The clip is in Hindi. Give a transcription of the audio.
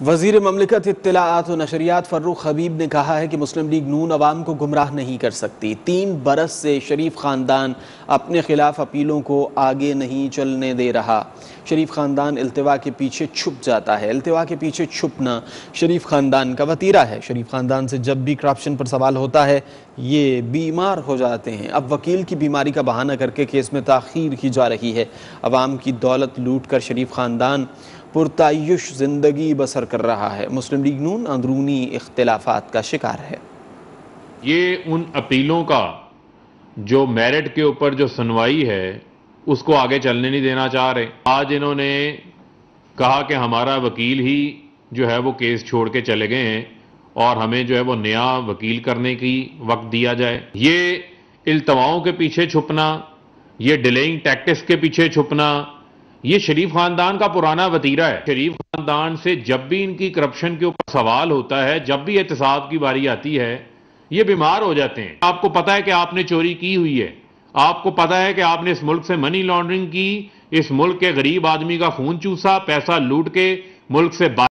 वजीर ममलिकत इतलात व नशरियात फ़र्रुख हबीब ने कहा है कि मुस्लिम लीग नून आवाम को गुमराह नहीं कर सकती तीन बरस से शरीफ ख़ानदान अपने खिलाफ अपीलों को आगे नहीं चलने दे रहा शरीफ ख़ानदान अल्तवा के पीछे छुप जाता है अल्तवा के पीछे छुपना शरीफ ख़ानदान का वतीरा है शरीफ ख़ानदान से जब भी करप्शन पर सवाल होता है ये बीमार हो जाते हैं अब वकील की बीमारी का बहाना करके केस में तखीर की जा रही है अवाम की दौलत लूट कर शरीफ ख़ानदान पुरतयश ज़िंदगी बसर कर रहा है मुस्लिम लीग नून अंदरूनी इख्तलाफात का शिकार है ये उन अपीलों का जो मेरिट के ऊपर जो सुनवाई है उसको आगे चलने नहीं देना चाह रहे आज इन्होंने कहा कि हमारा वकील ही जो है वो केस छोड़ के चले गए हैं और हमें जो है वो नया वकील करने की वक्त दिया जाए ये इल्तवाओं के पीछे छुपना ये डिलेइंग टैक्टिस के पीछे छुपना ये शरीफ खानदान का पुराना वतीरा है शरीफ खानदान से जब भी इनकी करप्शन के ऊपर सवाल होता है जब भी एहतसाब की बारी आती है ये बीमार हो जाते हैं आपको पता है कि आपने चोरी की हुई है आपको पता है कि आपने इस मुल्क से मनी लॉन्ड्रिंग की इस मुल्क के गरीब आदमी का खून चूसा पैसा लूट के मुल्क से